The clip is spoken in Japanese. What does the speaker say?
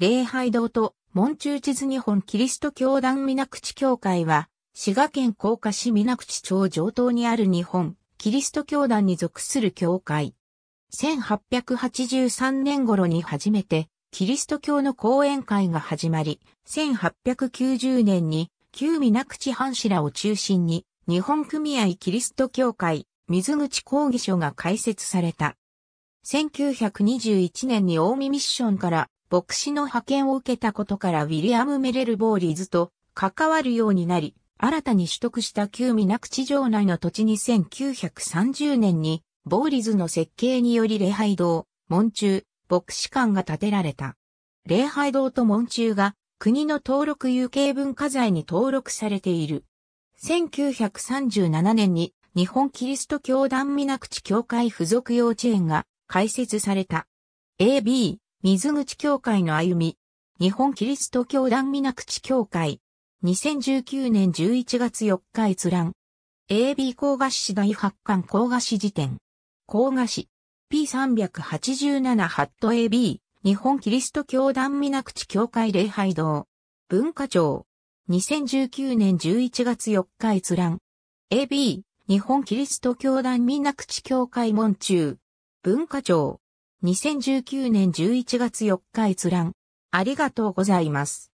礼拝堂と門中地図日本キリスト教団水口教会は、滋賀県甲賀市水口町上東にある日本、キリスト教団に属する教会。1883年頃に初めて、キリスト教の講演会が始まり、1890年に、旧水口藩士らを中心に、日本組合キリスト教会、水口講義所が開設された。1921年に大見ミッションから牧師の派遣を受けたことからウィリアム・メレル・ボーリーズと関わるようになり、新たに取得した旧港地城内の土地に1930年に、ボーリズの設計により礼拝堂、門中、牧師館が建てられた。礼拝堂と門中が国の登録有形文化財に登録されている。1937年に日本キリスト教団港地教会附属幼稚園が開設された。AB、水口教会の歩み、日本キリスト教団水口教会、2019年11月4日閲覧、AB 高賀市第八巻高賀市辞典、高賀市、P387 ハット AB、日本キリスト教団水口教会礼拝堂、文化庁、2019年11月4日閲覧、AB、日本キリスト教団水口教会門中、文化庁、2019年11月4日閲覧。ありがとうございます。